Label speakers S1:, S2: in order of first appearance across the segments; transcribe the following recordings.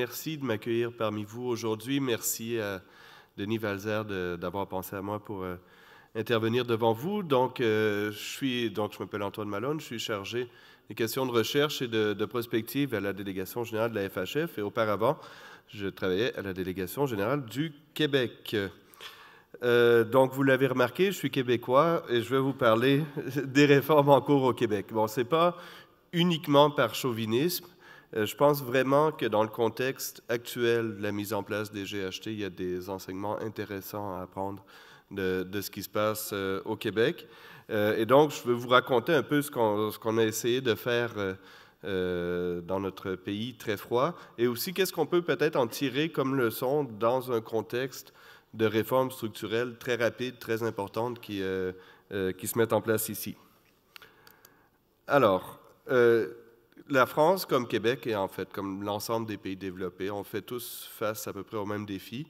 S1: Merci de m'accueillir parmi vous aujourd'hui. Merci à euh, Denis Valzer d'avoir pensé à moi pour euh, intervenir devant vous. Donc, euh, je suis, donc, je m'appelle Antoine Malone, je suis chargé des questions de recherche et de, prospective à la délégation générale de la FHF et auparavant, je travaillais à la délégation générale du Québec. donc, vous l'avez remarqué, je suis québécois et je vais vous parler des réformes en cours au Québec. Bon, ce n'est pas uniquement par chauvinisme, euh, je pense vraiment que dans le contexte actuel de la mise en place des GHT, il y a des enseignements intéressants à apprendre de, ce qui se passe euh, au Québec. Euh, et donc, je veux vous raconter un peu ce qu'on a essayé de faire dans notre pays très froid, et aussi qu'est-ce qu'on peut peut-être en tirer comme leçon dans un contexte de réformes structurelles très rapides, très importantes qui, qui se mettent en place ici. Alors, la France, comme Québec, et en fait comme l'ensemble des pays développés, on fait tous face à peu près au même défi.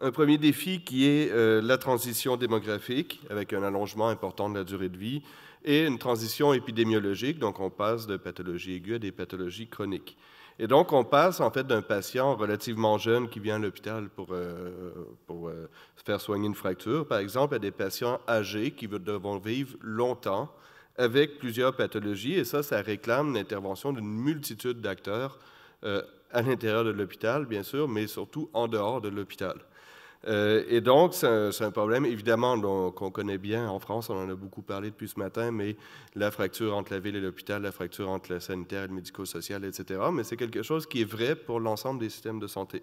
S1: Un premier défi qui est euh, la transition démographique, avec un allongement important de la durée de vie, et une transition épidémiologique, donc on passe de pathologies aiguës à des pathologies chroniques. Et donc, on passe en fait d'un patient relativement jeune qui vient à l'hôpital pour, euh, euh, faire soigner une fracture, par exemple, à des patients âgés qui devront vivre longtemps avec plusieurs pathologies, et ça, ça réclame l'intervention d'une multitude d'acteurs euh, à l'intérieur de l'hôpital, bien sûr, mais surtout en dehors de l'hôpital. Euh, et donc, c'est un, problème, évidemment, qu'on connaît bien en France, on en a beaucoup parlé depuis ce matin, mais la fracture entre la ville et l'hôpital, la fracture entre le sanitaire et le médico-social, etc. Mais c'est quelque chose qui est vrai pour l'ensemble des systèmes de santé.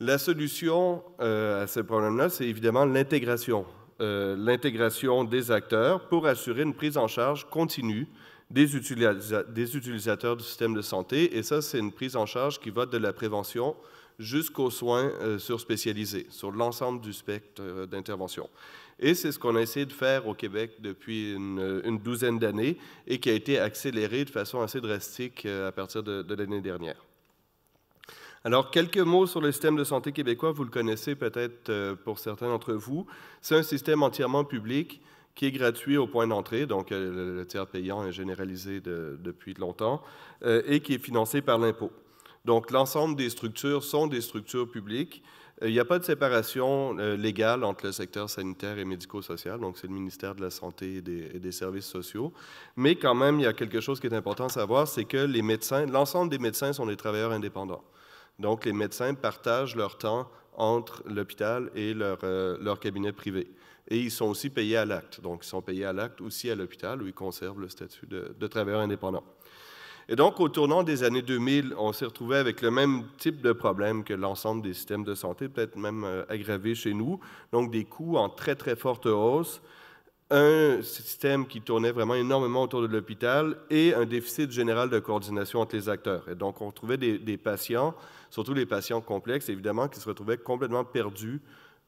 S1: La solution euh, à ce problème-là, c'est évidemment l'intégration. Euh, l'intégration des acteurs pour assurer une prise en charge continue des, utilisateurs du système de santé. Et ça, c'est une prise en charge qui va de la prévention jusqu'aux soins euh, sur spécialisés, sur l'ensemble du spectre euh, d'intervention. Et c'est ce qu'on a essayé de faire au Québec depuis une, douzaine d'années et qui a été accéléré de façon assez drastique à partir de l'année dernière. Alors, quelques mots sur le système de santé québécois. Vous le connaissez peut-être euh, pour certains d'entre vous. C'est un système entièrement public qui est gratuit au point d'entrée, donc euh, le tiers payant est généralisé depuis longtemps, euh, et qui est financé par l'impôt. Donc l'ensemble des structures sont des structures publiques. Il n'y a pas de séparation légale entre le secteur sanitaire et médico-social, donc c'est le ministère de la Santé et des, et des, Services sociaux. Mais quand même, il y a quelque chose qui est important à savoir, c'est que les médecins, l'ensemble des médecins sont des travailleurs indépendants. Donc, les médecins partagent leur temps entre l'hôpital et euh, leur, cabinet privé. Et ils sont aussi payés à l'acte. Donc, ils sont payés à l'acte aussi à l'hôpital où ils conservent le statut de, travailleur indépendant. Et donc, au tournant des années 2000, on s'est retrouvé avec le même type de problème que l'ensemble des systèmes de santé, peut-être même euh, aggravé chez nous. Donc, des coûts en très, très forte hausse, un système qui tournait vraiment énormément autour de l'hôpital et un déficit général de coordination entre les acteurs. Et donc, on retrouvait des, patients, surtout les patients complexes, évidemment, qui se retrouvaient complètement perdus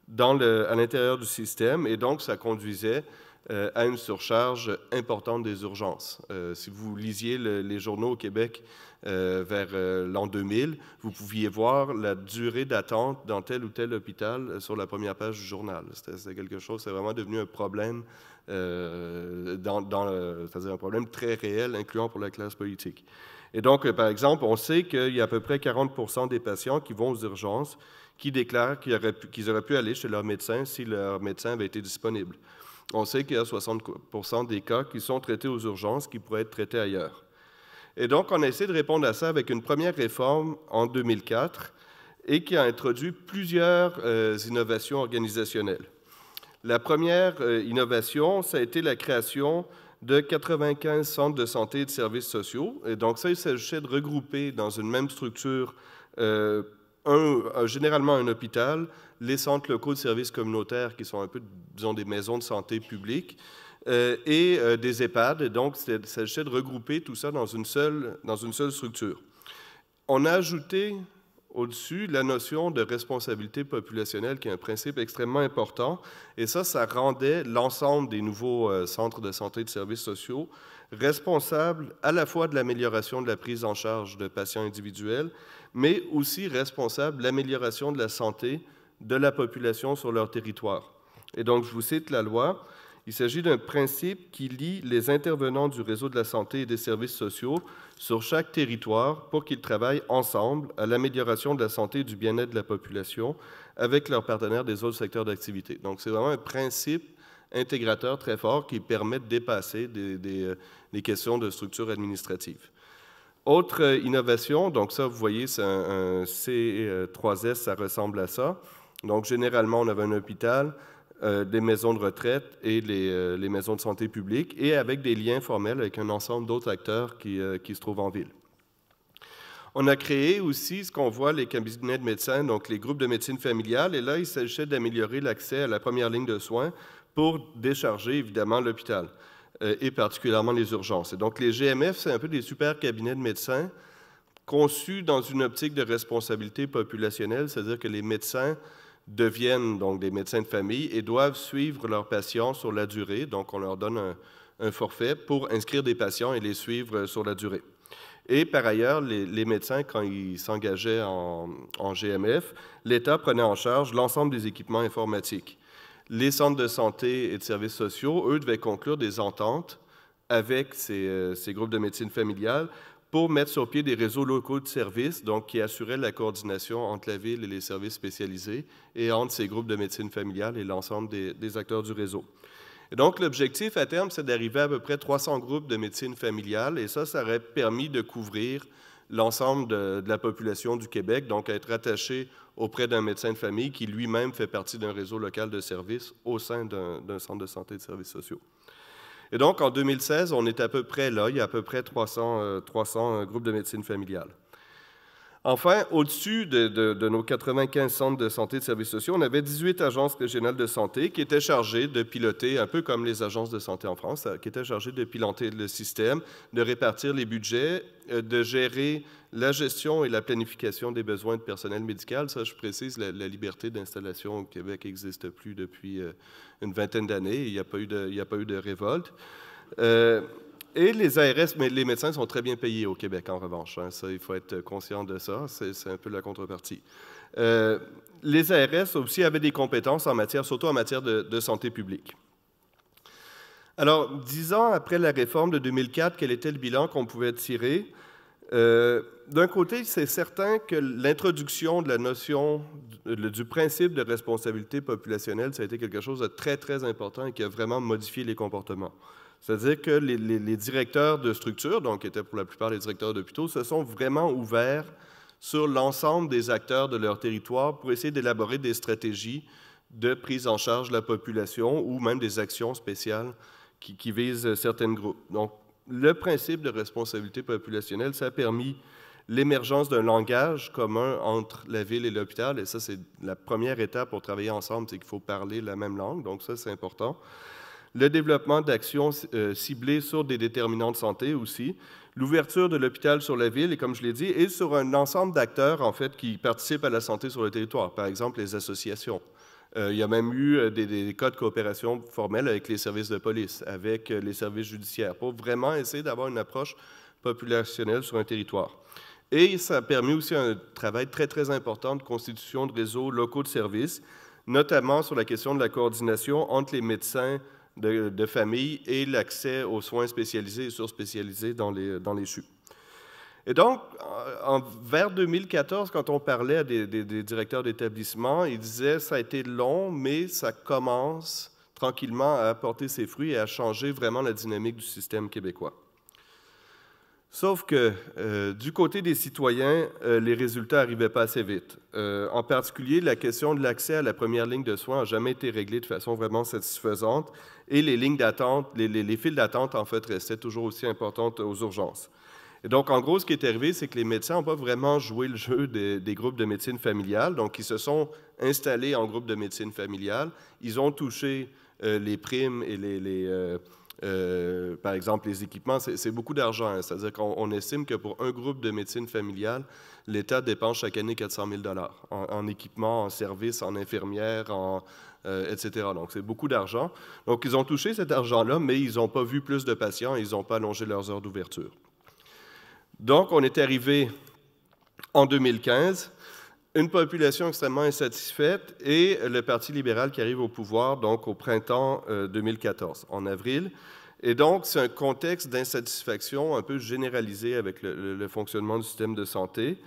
S1: dans à l'intérieur du système. Et donc, ça conduisait euh, à une surcharge importante des urgences. Euh, si vous lisiez les journaux au Québec euh, vers l'an 2000, vous pouviez voir la durée d'attente dans tel ou tel hôpital sur la première page du journal. C'était quelque chose, c'est vraiment devenu un problème euh, dans, dans cest un problème très réel, incluant pour la classe politique. Et donc, euh, par exemple, on sait qu'il y a à peu près 40 des patients qui vont aux urgences qui déclarent qu'ils auraient, pu aller chez leur médecin si leur médecin avait été disponible. On sait qu'il y a 60 des cas qui sont traités aux urgences qui pourraient être traités ailleurs. Et donc, on a essayé de répondre à ça avec une première réforme en 2004 et qui a introduit plusieurs euh, innovations organisationnelles. La première euh, innovation, ça a été la création de 95 centres de santé et de services sociaux. Et donc, ça, il s'agissait de regrouper dans une même structure, euh, un, généralement un hôpital, les centres locaux de services communautaires, qui sont un peu, disons, des maisons de santé publiques, euh, et des EHPAD. Et donc, il s'agissait de regrouper tout ça dans une seule, dans une seule structure. On a ajouté au-dessus, la notion de responsabilité populationnelle, qui est un principe extrêmement important, et ça, ça rendait l'ensemble des nouveaux euh, centres de santé et de services sociaux responsables à la fois de l'amélioration de la prise en charge de patients individuels, mais aussi responsables de l'amélioration de la santé de la population sur leur territoire. Et donc, je vous cite la loi, il s'agit d'un principe qui lie les intervenants du réseau de la santé et des services sociaux sur chaque territoire pour qu'ils travaillent ensemble à l'amélioration de la santé et du bien-être de la population avec leurs partenaires des autres secteurs d'activité. Donc, c'est vraiment un principe intégrateur très fort qui permet de dépasser des, euh, questions de structure administrative. Autre euh, innovation, donc ça, vous voyez, c'est un C3S, ça ressemble à ça. Donc, généralement, on avait un hôpital, euh, des maisons de retraite et euh, les, maisons de santé publique, et avec des liens formels avec un ensemble d'autres acteurs euh, qui, se trouvent en ville. On a créé aussi ce qu'on voit les cabinets de médecins, donc les groupes de médecine familiale, et là, il s'agissait d'améliorer l'accès à la première ligne de soins pour décharger évidemment l'hôpital, et particulièrement les urgences. donc les GMF, c'est un peu des super cabinets de médecins conçus dans une optique de responsabilité populationnelle, c'est-à-dire que les médecins deviennent donc des médecins de famille et doivent suivre leurs patients sur la durée. Donc, on leur donne un, forfait pour inscrire des patients et les suivre sur la durée. Et par ailleurs, les, médecins, quand ils s'engageaient en, GMF, l'État prenait en charge l'ensemble des équipements informatiques. Les centres de santé et de services sociaux, eux, devaient conclure des ententes avec ces, euh, ces, groupes de médecine familiale pour mettre sur pied des réseaux locaux de services, donc qui assuraient la coordination entre la ville et les services spécialisés et entre ces groupes de médecine familiale et l'ensemble des, acteurs du réseau. donc, l'objectif à terme, c'est d'arriver à, à peu près 300 groupes de médecine familiale, et ça, ça aurait permis de couvrir l'ensemble de, de, la population du Québec, donc être attaché auprès d'un médecin de famille qui lui-même fait partie d'un réseau local de services au sein d'un centre de santé et de services sociaux. Et donc, en 2016, on est à peu près là, il y a à peu près 300, euh, euh, groupes de médecine familiale. Enfin, au-dessus de, nos 95 centres de santé et de services sociaux, on avait 18 agences régionales de santé qui étaient chargées de piloter, un peu comme les agences de santé en France, qui étaient chargées de piloter le système, de répartir les budgets, euh, de gérer la gestion et la planification des besoins de personnel médical. Ça, je précise, la, liberté d'installation au Québec n'existe plus depuis euh, une vingtaine d'années. Il n'y a, pas eu de révolte. Euh, et les ARS, mais les médecins sont très bien payés au Québec, en revanche. Hein. ça, il faut être conscient de ça. C'est un peu la contrepartie. Euh, les ARS aussi avaient des compétences en matière, surtout en matière de, santé publique. Alors, dix ans après la réforme de 2004, quel était le bilan qu'on pouvait tirer euh, D'un côté, c'est certain que l'introduction de la notion du principe de responsabilité populationnelle, ça a été quelque chose de très, très important et qui a vraiment modifié les comportements. C'est-à-dire que les, directeurs de structures, donc qui étaient pour la plupart les directeurs d'hôpitaux, se sont vraiment ouverts sur l'ensemble des acteurs de leur territoire pour essayer d'élaborer des stratégies de prise en charge de la population ou même des actions spéciales qui, qui visent certains groupes. Donc, le principe de responsabilité populationnelle, ça a permis l'émergence d'un langage commun entre la ville et l'hôpital. Et ça, c'est la première étape pour travailler ensemble, c'est qu'il faut parler la même langue. Donc, ça, c'est important le développement d'actions euh, ciblées sur des déterminants de santé aussi, l'ouverture de l'hôpital sur la ville, et comme je l'ai dit, et sur un ensemble d'acteurs, en fait, qui participent à la santé sur le territoire, par exemple les associations. Euh, il y a même eu euh, des, des, cas de coopération formelle avec les services de police, avec les services judiciaires, pour vraiment essayer d'avoir une approche populationnelle sur un territoire. Et ça a permis aussi un travail très, très important de constitution de réseaux locaux de services, notamment sur la question de la coordination entre les médecins, de, famille et l'accès aux soins spécialisés et sur dans les, dans les CHU. Et donc, en, vers 2014, quand on parlait à des, directeurs d'établissement, ils disaient ça a été long, mais ça commence tranquillement à apporter ses fruits et à changer vraiment la dynamique du système québécois. Sauf que euh, du côté des citoyens, euh, les résultats n'arrivaient pas assez vite. Euh, en particulier, la question de l'accès à la première ligne de soins n'a jamais été réglée de façon vraiment satisfaisante et les lignes d'attente, les, les, files d'attente, en fait, restaient toujours aussi importantes aux urgences. Et donc, en gros, ce qui est arrivé, c'est que les médecins n'ont pas vraiment joué le jeu des, groupes de médecine familiale. Donc, ils se sont installés en groupe de médecine familiale. Ils ont touché les primes et les euh, par exemple, les équipements, c'est beaucoup d'argent. Hein. C'est-à-dire qu'on estime que pour un groupe de médecine familiale, l'État dépense chaque année 400 000 dollars en, équipements, équipement, en services, en infirmières, euh, etc. Donc, c'est beaucoup d'argent. Donc, ils ont touché cet argent-là, mais ils n'ont pas vu plus de patients, ils n'ont pas allongé leurs heures d'ouverture. Donc, on est arrivé en 2015 une population extrêmement insatisfaite et le Parti libéral qui arrive au pouvoir donc au printemps 2014, euh, en avril. Et donc, c'est un contexte d'insatisfaction un peu généralisé avec le, fonctionnement du système de santé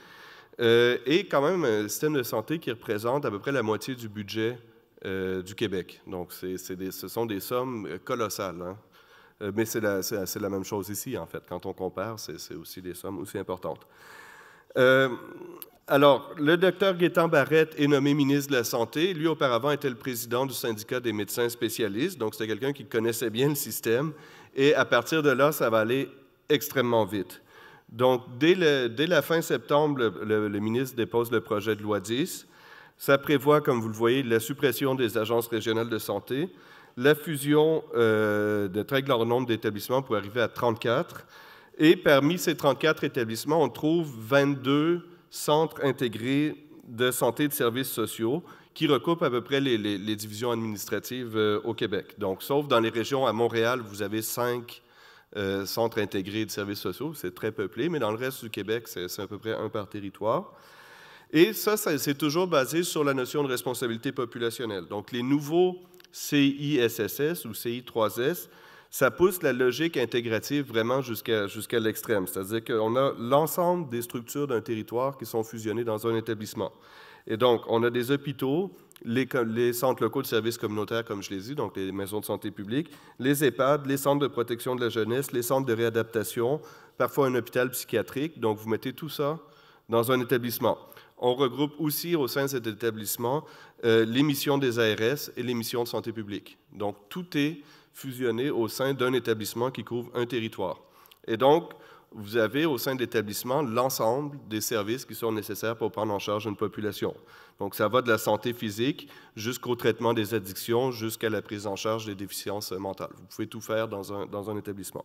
S1: euh, et quand même un système de santé qui représente à peu près la moitié du budget euh, du Québec. Donc, ce sont des sommes colossales. Hein. Mais c'est la, la, même chose ici, en fait. Quand on compare, c'est aussi des sommes aussi importantes. Alors, le docteur Gaétan Barrette est nommé ministre de la Santé. Lui, auparavant, était le président du syndicat des médecins spécialistes, donc c'était quelqu'un qui connaissait bien le système. Et à partir de là, ça va aller extrêmement vite. Donc, dès, la fin septembre, le, ministre dépose le projet de loi 10. Ça prévoit, comme vous le voyez, la suppression des agences régionales de santé, la fusion euh, de très grand nombre d'établissements pour arriver à 34. Et parmi ces 34 établissements, on trouve 22 centres intégrés de santé et de services sociaux qui recoupent à peu près les, divisions administratives euh, au Québec. Donc, sauf dans les régions à Montréal, vous avez cinq euh, centres intégrés de services sociaux, c'est très peuplé, mais dans le reste du Québec, c'est à peu près un par territoire. Et ça, ça c'est toujours basé sur la notion de responsabilité populationnelle. Donc, les nouveaux CISSS ou CI3S ça pousse la logique intégrative vraiment jusqu'à jusqu'à l'extrême. C'est-à-dire qu'on a l'ensemble des structures d'un territoire qui sont fusionnées dans un établissement. Et donc, on a des hôpitaux, les, les, centres locaux de services communautaires, comme je l'ai dit, donc les maisons de santé publique, les EHPAD, les centres de protection de la jeunesse, les centres de réadaptation, parfois un hôpital psychiatrique. Donc, vous mettez tout ça dans un établissement. On regroupe aussi au sein de cet établissement euh, les missions des ARS et les missions de santé publique. Donc, tout est fusionner au sein d'un établissement qui couvre un territoire. Et donc, vous avez au sein de l'établissement l'ensemble des services qui sont nécessaires pour prendre en charge une population. Donc, ça va de la santé physique jusqu'au traitement des addictions, jusqu'à la prise en charge des déficiences mentales. Vous pouvez tout faire dans dans un établissement.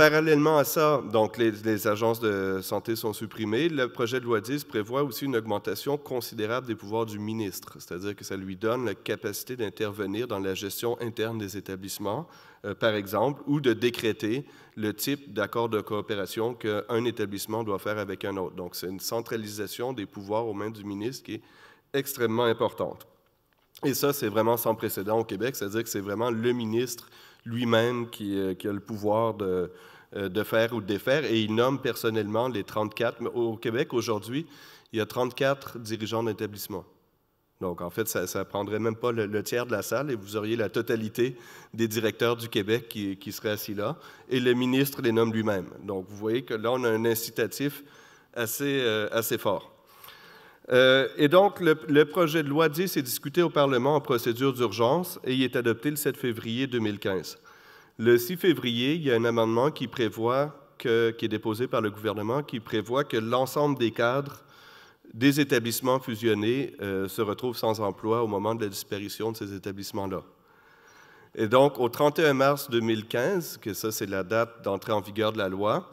S1: Parallèlement à ça, donc les, agences de santé sont supprimées. Le projet de loi 10 prévoit aussi une augmentation considérable des pouvoirs du ministre, c'est-à-dire que ça lui donne la capacité d'intervenir dans la gestion interne des établissements, euh, par exemple, ou de décréter le type d'accord de coopération qu'un établissement doit faire avec un autre. Donc, c'est une centralisation des pouvoirs aux mains du ministre qui est extrêmement importante. Et ça, c'est vraiment sans précédent au Québec, c'est-à-dire que c'est vraiment le ministre lui-même euh, qui, a le pouvoir de, euh, de faire ou de défaire, et il nomme personnellement les 34. Mais Au Québec, aujourd'hui, il y a 34 dirigeants d'établissement. Donc, en fait, ça ne prendrait même pas le, tiers de la salle et vous auriez la totalité des directeurs du Québec qui, seraient assis là. Et le ministre les nomme lui-même. Donc, vous voyez que là, on a un incitatif assez, euh, assez fort. Euh, et donc, le, projet de loi 10 est discuté au Parlement en procédure d'urgence et il est adopté le 7 février 2015. Le 6 février, il y a un amendement qui est déposé par le gouvernement qui prévoit que l'ensemble des cadres des établissements fusionnés euh, se retrouvent sans emploi au moment de la disparition de ces établissements-là. Et donc, au 31 mars 2015, que ça c'est la date d'entrée en vigueur de la loi,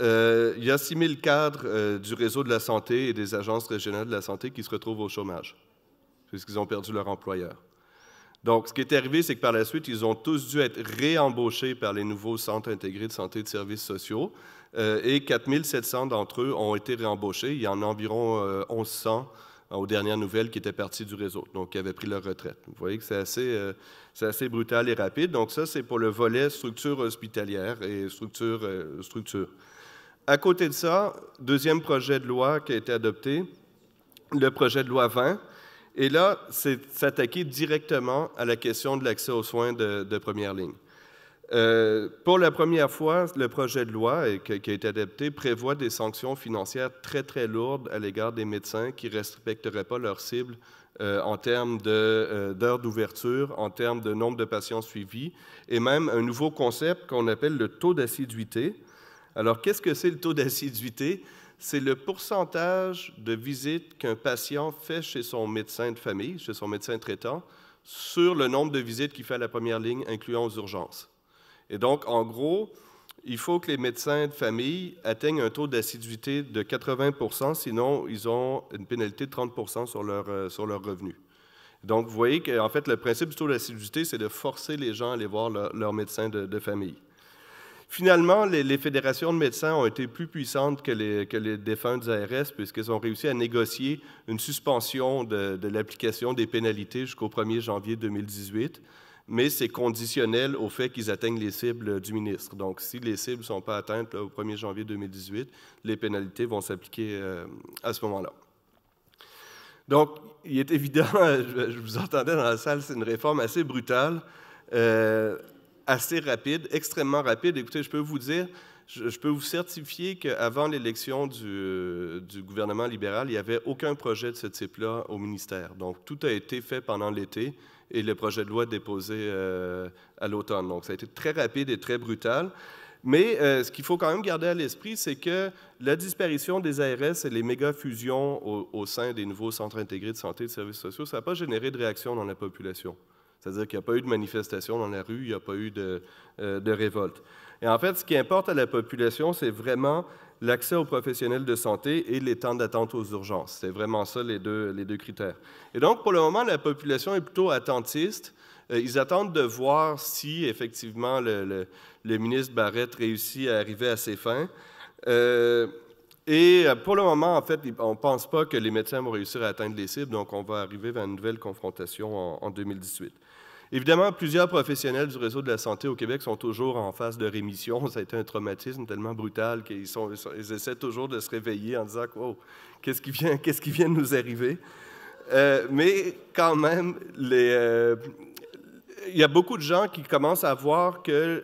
S1: euh, il y a 6 000 cadres euh, du réseau de la santé et des agences régionales de la santé qui se retrouvent au chômage, puisqu'ils ont perdu leur employeur. Donc, ce qui est arrivé, c'est que par la suite, ils ont tous dû être réembauchés par les nouveaux centres intégrés de santé et de services sociaux, euh, et 4 700 d'entre eux ont été réembauchés. Il y en a environ 1100 aux dernières nouvelles qui étaient partis du réseau, donc qui avaient pris leur retraite. Vous voyez que c'est assez, assez, brutal et rapide. Donc ça, c'est pour le volet structure hospitalière et structure. structure. À côté de ça, deuxième projet de loi qui a été adopté, le projet de loi 20. Et là, c'est s'attaquer directement à la question de l'accès aux soins de, première ligne. Euh, pour la première fois, le projet de loi qui a été adopté prévoit des sanctions financières très, très lourdes à l'égard des médecins qui ne respecteraient pas leurs cibles euh, en termes euh, d'heures d'ouverture, en termes de nombre de patients suivis, et même un nouveau concept qu'on appelle le taux d'assiduité, alors, qu'est-ce que c'est le taux d'assiduité? C'est le pourcentage de visites qu'un patient fait chez son médecin de famille, chez son médecin traitant, sur le nombre de visites qu'il fait à la première ligne, incluant aux urgences. Et donc, en gros, il faut que les médecins de famille atteignent un taux d'assiduité de 80 sinon ils ont une pénalité de 30 sur leur, euh, sur revenu. Donc, vous voyez qu'en fait, le principe du taux d'assiduité, c'est de forcer les gens à aller voir leur, médecin de famille. Finalement, les, fédérations de médecins ont été plus puissantes que les, que les ARS puisqu'elles ont réussi à négocier une suspension de, l'application des pénalités jusqu'au 1er janvier 2018 mais c'est conditionnel au fait qu'ils atteignent les cibles du ministre. Donc, si les cibles ne sont pas atteintes au 1er janvier 2018, les pénalités vont s'appliquer euh, à ce moment-là. Donc, il est évident, je vous entendais dans la salle, c'est une réforme assez brutale. Euh, assez rapide, extrêmement rapide. Écoutez, je peux vous dire, je, peux vous certifier qu'avant l'élection du, gouvernement libéral, il n'y avait aucun projet de ce type-là au ministère. Donc, tout a été fait pendant l'été et le projet de loi déposé euh, à l'automne. Donc, ça a été très rapide et très brutal. Mais euh, ce qu'il faut quand même garder à l'esprit, c'est que la disparition des ARS et les méga-fusions au, au sein des nouveaux centres intégrés de santé et de services sociaux, ça n'a pas généré de réaction dans la population. C'est-à-dire qu'il n'y a pas eu de manifestation dans la rue, il n'y a pas eu euh, de, révolte. Et en fait, ce qui importe à la population, c'est vraiment l'accès aux professionnels de santé et les temps d'attente aux urgences. C'est vraiment ça les deux, les deux critères. Et donc, pour le moment, la population est plutôt attentiste. Euh, ils attendent de voir si effectivement le, ministre Barrett réussit à arriver à ses fins. Euh, et euh, pour le moment, en fait, on ne pense pas que les médecins vont réussir à atteindre les cibles, donc on va arriver vers une nouvelle confrontation en, 2018. Évidemment, plusieurs professionnels du réseau de la santé au Québec sont toujours en phase de rémission. Ça a été un traumatisme tellement brutal qu'ils sont, essaient toujours de se réveiller en disant qu'est-ce qui vient, qui vient de nous arriver euh, Mais quand même, euh, il y a beaucoup de gens qui commencent à voir que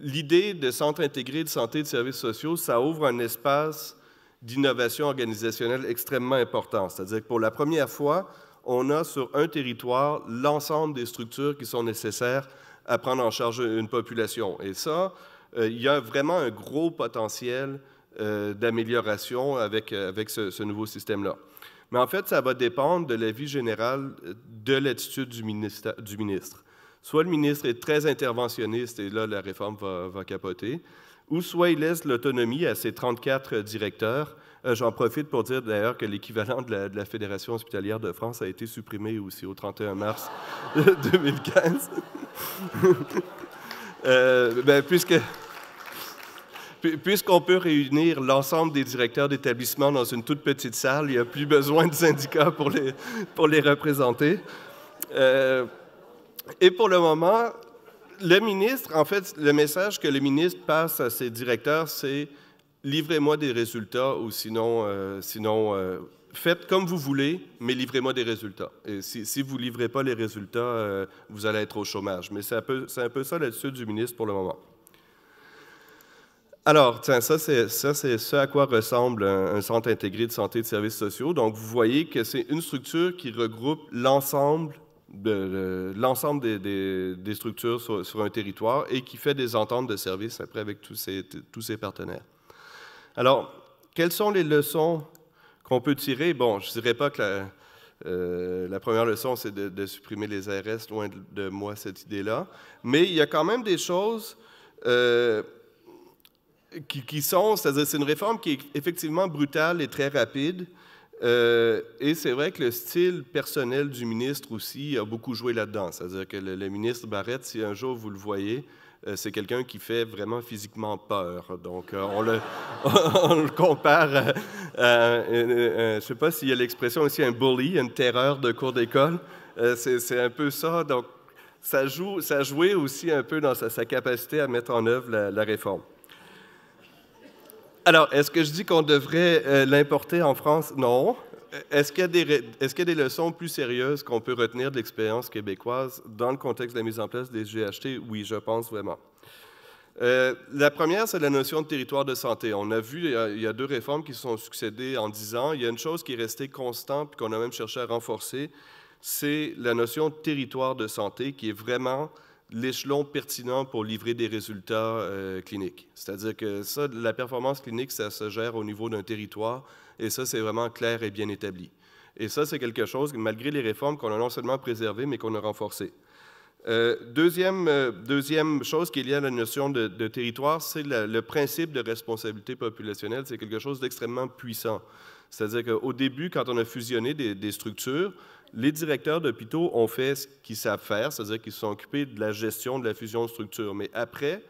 S1: l'idée de centre intégré de santé et de services sociaux, ça ouvre un espace d'innovation organisationnelle extrêmement importante, C'est-à-dire que pour la première fois, on a sur un territoire l'ensemble des structures qui sont nécessaires à prendre en charge une population. Et ça, euh, il y a vraiment un gros potentiel euh, d'amélioration avec, euh, avec ce, nouveau système-là. Mais en fait, ça va dépendre de l'avis général de l'attitude du, du, ministre. Soit le ministre est très interventionniste et là, la réforme va, va capoter, ou soit il laisse l'autonomie à ses 34 directeurs. Euh, j'en profite pour dire d'ailleurs que l'équivalent de, la Fédération hospitalière de France a été supprimé aussi au 31 mars 2015. Euh, ben, puisque puisqu'on peut réunir l'ensemble des directeurs d'établissements dans une toute petite salle, il n'y a plus besoin de syndicats pour les, pour les représenter. Euh, et pour le moment, le ministre, en fait, le message que le ministre passe à ses directeurs, c'est livrez-moi des résultats ou sinon, euh, sinon euh, faites comme vous voulez, mais livrez-moi des résultats. Et si, vous ne livrez pas les résultats, euh, vous allez être au chômage. Mais c'est un peu, un peu ça l'attitude du ministre pour le moment. Alors, tiens, ça, c'est, ça, c'est ce à quoi ressemble un, centre intégré de santé et de services sociaux. Donc, vous voyez que c'est une structure qui regroupe l'ensemble de, l'ensemble des, structures sur, un territoire et qui fait des ententes de service après avec tous ses, tous ses partenaires. Alors, quelles sont les leçons qu'on peut tirer? Bon, je ne dirais pas que euh, la, première leçon, c'est de, supprimer les ARS, loin de, moi cette idée-là. Mais il y a quand même des choses euh, qui, qui, sont, c'est-à-dire c'est une réforme qui est effectivement brutale et très rapide, euh, et c'est vrai que le style personnel du ministre aussi a beaucoup joué là-dedans. C'est-à-dire que le, ministre Barrette, si un jour vous le voyez, euh, c'est quelqu'un qui fait vraiment physiquement peur. Donc, euh, on, le, compare à, je ne sais pas s'il y a l'expression aussi, un bully, une terreur de cours d'école. c'est un peu ça. Donc, ça, joue, ça jouait aussi un peu dans sa, capacité à mettre en œuvre la réforme. Alors, est-ce que je dis qu'on devrait euh, l'importer en France? Non. Euh, est-ce qu'il, y, a des leçons plus sérieuses qu'on peut retenir de l'expérience québécoise dans le contexte de la mise en place des GHT? Oui, je pense vraiment. Euh, la première, c'est la notion de territoire de santé. On a vu, il y a, deux réformes qui se sont succédées en dix ans. Il y a une chose qui est restée constante, qu'on a même cherché à renforcer, c'est la notion de territoire de santé qui est vraiment l'échelon pertinent pour livrer des résultats euh, cliniques. C'est-à-dire que ça, la performance clinique, ça se gère au niveau d'un territoire, et ça, c'est vraiment clair et bien établi. Et ça, c'est quelque chose, malgré les réformes, qu'on a non seulement préservées, mais qu'on a renforcées. Euh, deuxième, euh, deuxième, chose qui est liée à la notion de, territoire, c'est le principe de responsabilité populationnelle. C'est quelque chose d'extrêmement puissant. C'est-à-dire qu'au début, quand on a fusionné des structures, les directeurs d'hôpitaux ont fait ce qu'ils savent faire, c'est-à-dire qu'ils se sont occupés de la gestion de la fusion de structures. Mais après,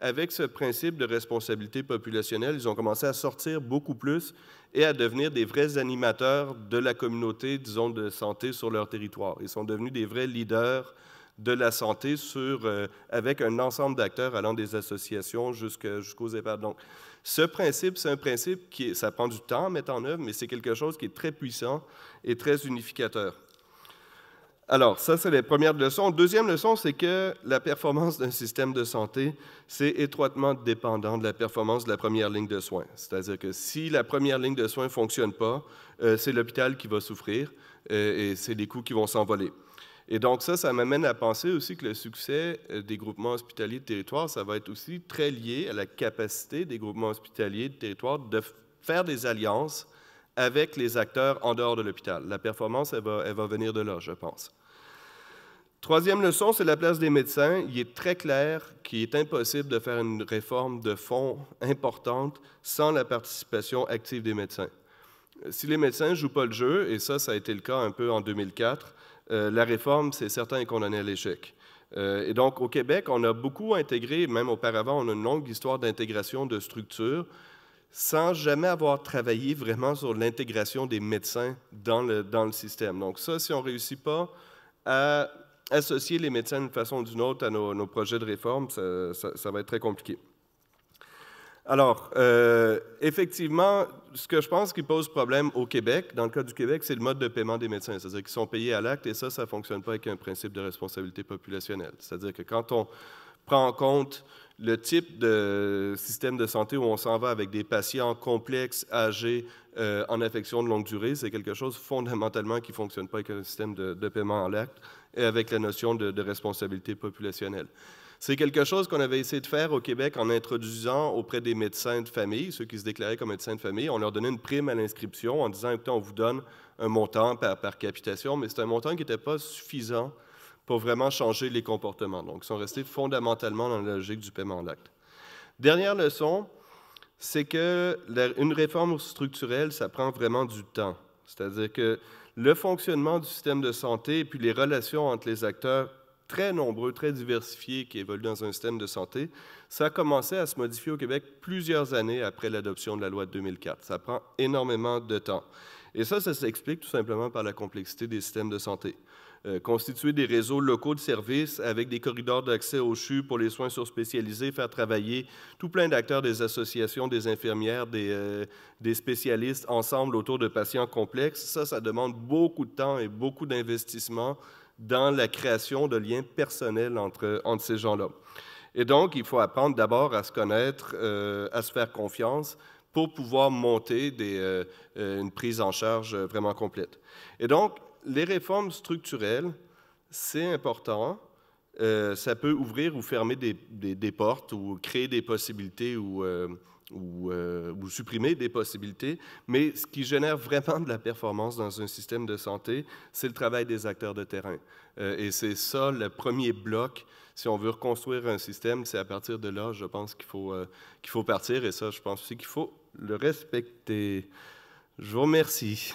S1: avec ce principe de responsabilité populationnelle, ils ont commencé à sortir beaucoup plus et à devenir des vrais animateurs de la communauté, disons, de santé sur leur territoire. Ils sont devenus des vrais leaders de la santé sur, euh, avec un ensemble d'acteurs allant des associations jusqu'aux EHPAD. Donc, ce principe, c'est un principe qui, ça prend du temps à mettre en œuvre, mais c'est quelque chose qui est très puissant et très unificateur. Alors, ça, c'est les premières leçons. Deuxième leçon, c'est que la performance d'un système de santé, c'est étroitement dépendant de la performance de la première ligne de soins. C'est-à-dire que si la première ligne de soins ne fonctionne pas, euh, c'est l'hôpital qui va souffrir euh, et c'est les coûts qui vont s'envoler. Et donc ça, ça m'amène à penser aussi que le succès euh, des groupements hospitaliers de territoire, ça va être aussi très lié à la capacité des groupements hospitaliers de territoire de faire des alliances avec les acteurs en dehors de l'hôpital. La performance, elle va, venir de là, je pense. Troisième leçon, c'est la place des médecins. Il est très clair qu'il est impossible de faire une réforme de fond importante sans la participation active des médecins. Si les médecins ne jouent pas le jeu, et ça, ça a été le cas un peu en 2004, euh, la réforme, c'est certain qu'on en est à l'échec. Euh, et donc, au Québec, on a beaucoup intégré, même auparavant, on a une longue histoire d'intégration de structures, sans jamais avoir travaillé vraiment sur l'intégration des médecins dans le, système. Donc ça, si on ne réussit pas à associer les médecins d'une façon ou d'une autre à nos, projets de réforme, ça va être très compliqué. Alors, euh, effectivement, ce que je pense qui pose problème au Québec, dans le cas du Québec, c'est le mode de paiement des médecins. C'est-à-dire qu'ils sont payés à l'acte et ça, ça ne fonctionne pas avec un principe de responsabilité populationnelle. C'est-à-dire que quand on prend en compte le type de système de santé où on s'en va avec des patients complexes, âgés, euh, en affection de longue durée, c'est quelque chose fondamentalement qui ne fonctionne pas avec un système de, paiement à l'acte et avec la notion de responsabilité populationnelle. C'est quelque chose qu'on avait essayé de faire au Québec en introduisant auprès des médecins de famille, ceux qui se déclaraient comme médecins de famille, on leur donnait une prime à l'inscription en disant, écoutez, on vous donne un montant par, capitation, mais c'est un montant qui n'était pas suffisant pour vraiment changer les comportements. Donc, ils sont restés fondamentalement dans la logique du paiement en l'acte. Dernière leçon, c'est que une réforme structurelle, ça prend vraiment du temps. C'est-à-dire que le fonctionnement du système de santé et puis les relations entre les acteurs très nombreux, très diversifiés qui évoluent dans un système de santé, ça a commencé à se modifier au Québec plusieurs années après l'adoption de la loi de 2004. Ça prend énormément de temps. Et ça, ça s'explique tout simplement par la complexité des systèmes de santé. Euh, constituer des réseaux locaux de services avec des corridors d'accès au CHU pour les soins sur-spécialisés, faire travailler tout plein d'acteurs des associations, des infirmières, des, euh, des, spécialistes ensemble autour de patients complexes, ça, ça demande beaucoup de temps et beaucoup d'investissement dans la création de liens personnels entre, entre ces gens-là. Et donc, il faut apprendre d'abord à se connaître, euh, à se faire confiance pour pouvoir monter des, euh, euh, une prise en charge vraiment complète. Et donc, les réformes structurelles, c'est important. ça peut ouvrir ou fermer des, des, des, portes ou créer des possibilités ou ou, euh, ou, supprimer des possibilités, mais ce qui génère vraiment de la performance dans un système de santé, c'est le travail des acteurs de terrain. Euh, et c'est ça le premier bloc. Si on veut reconstruire un système, c'est à partir de là, je pense qu'il faut, euh, qu'il faut partir, et ça, je pense aussi qu'il faut le respecter. Je vous remercie.